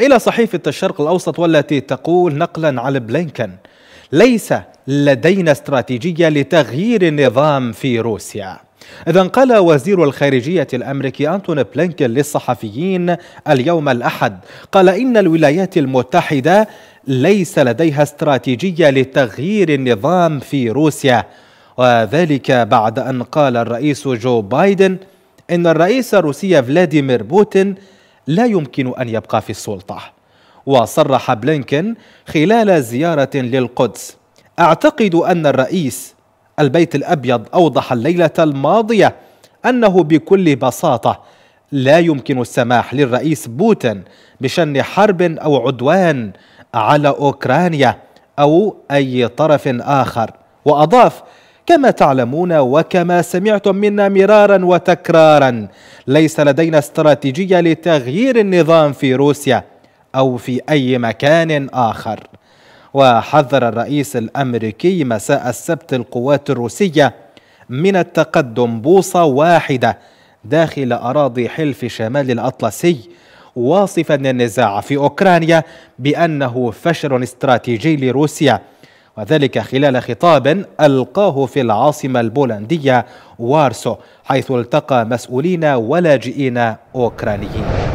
إلى صحيفة الشرق الأوسط والتي تقول نقلا على بلينكن ليس لدينا استراتيجية لتغيير النظام في روسيا إذا قال وزير الخارجية الأمريكي أنتون بلينكن للصحفيين اليوم الأحد قال إن الولايات المتحدة ليس لديها استراتيجية لتغيير النظام في روسيا وذلك بعد أن قال الرئيس جو بايدن إن الرئيس الروسي فلاديمير بوتين لا يمكن أن يبقى في السلطة وصرح بلينكن خلال زيارة للقدس أعتقد أن الرئيس البيت الأبيض أوضح الليلة الماضية أنه بكل بساطة لا يمكن السماح للرئيس بوتين بشن حرب أو عدوان على أوكرانيا أو أي طرف آخر وأضاف كما تعلمون وكما سمعتم منا مرارا وتكرارا ليس لدينا استراتيجيه لتغيير النظام في روسيا او في اي مكان اخر وحذر الرئيس الامريكي مساء السبت القوات الروسيه من التقدم بوصه واحده داخل اراضي حلف شمال الاطلسي واصفا النزاع في اوكرانيا بانه فشل استراتيجي لروسيا وذلك خلال خطاب ألقاه في العاصمة البولندية وارسو حيث التقى مسؤولين ولاجئين أوكرانيين